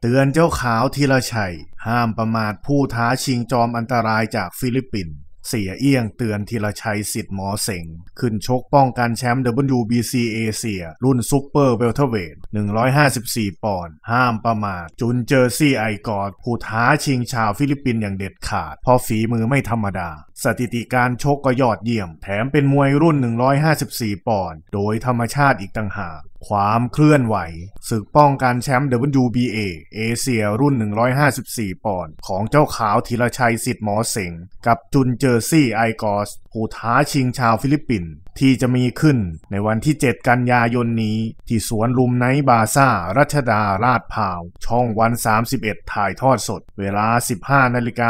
เตือนเจ้าขาวธีรชัย ห้ามประมาทผู้ท้าชิงจอมอันตรายจากฟิลิปปินส์เสียเอี้ยงเตือนธีรชัยสิทธิ์หมอเสงขึ้นชกป้องกันแชมป์ WBC เอเชียรุ่นซูเปอร์เวลเทเวท154ปอนด์ห้ามประมาทจุนเจอร์ซี่ไอกอดผู้ท้าชิงชาวฟิลิปปินส์อย่างเด็ดขาด เพราะฝีมือไม่ธรรมดาสถิติการชกก็ยอดเยี่ยม แถมเป็นมวยรุ่น 154 ปอนด์โดยธรรมชาติอีกต่างหาก ความเคลื่อนไหวศึกป้องกันแชมป์ WBA เอเชียรุ่น 154 ปอนด์ของเจ้าขาวธีรชัยสิทธิ์หมอเสงกับจุนเจอร์ซี่ไอกอส ผู้ท้าชิงชาวฟิลิปปินส์ที่จะมีขึ้น ในวันที่ 7 กันยายนนี้ ที่สวนลุมไนบาซ่ารัชดาราดพาว ช่องวัน 31 ถ่ายทอดสด เวลา 15นาฬิก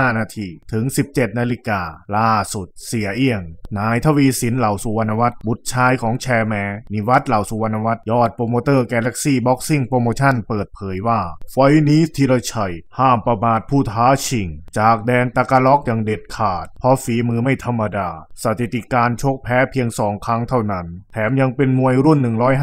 า15 นาที ถึง 17 นาฬิกาล่าสุด เสียเอี่ยง นายทวีสินเหล่าสุวรรณวัฒน์บุตรชายของแชร์แม นิวัฒน์เหล่าสุวรรณวัฒน์ยอดโปรโมเตอร์แกล็กซี่บ็อกซิ่งโปรโมชั่นเปิดเผยว่าไฟนี้ธีรชัย ห้ามประมาทผู้ท้าชิงจากแดนตะกะล็อกอย่างเด็ดขาดเพราะฝีมือไม่ธรรมดา สถิติการชกแพ้พียงสองครั้งเท่านั้น แถมยังเป็นมวยรุ่น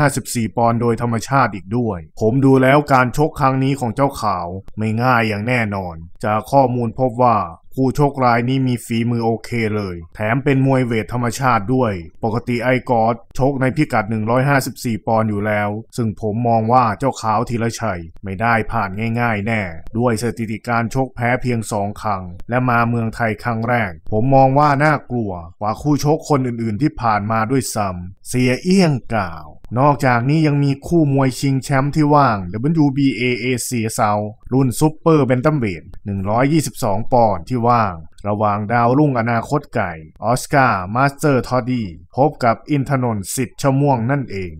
154 ปอนด์โดยธรรมชาติอีกด้วย ผมดูแล้วการชกครั้งนี้ของเจ้าขาว ไม่ง่ายอย่างแน่นอน จากข้อมูลพบว่าผู้โชคร้ายนี้มีฝีมือโอเคเลย แถมเป็นมวยเวทธรรมชาติด้วย ปกติไอ้กอดชกในพิกัด 154 ปอนด์อยู่แล้ว ซึ่งผมมองว่าเจ้าขาวธีรชัยไม่ได้ผ่านง่ายๆแน่ ด้วยสถิติการชกแพ้เพียงสองครั้งและมาเมืองไทยครั้งแรก ผมมองว่าน่ากลัวกว่าคู่ชกคนอื่นๆที่ผ่านมาด้วยซ้ำเสียเอี้ยงกล่าวนอกจากนี้ยังมีคู่มวยชิงแชมป์ที่ว่าง WBA AC South รุ่นซูเปอร์เบนตัมเบน122 ปอนด์ที่ว่าง ระหว่างดาวรุ่งอนาคตไก่ออสการ์มาสเตอร์ทอดดี้พบกับอินทนนท์สิทธิ์ชม่วงนั่นเอง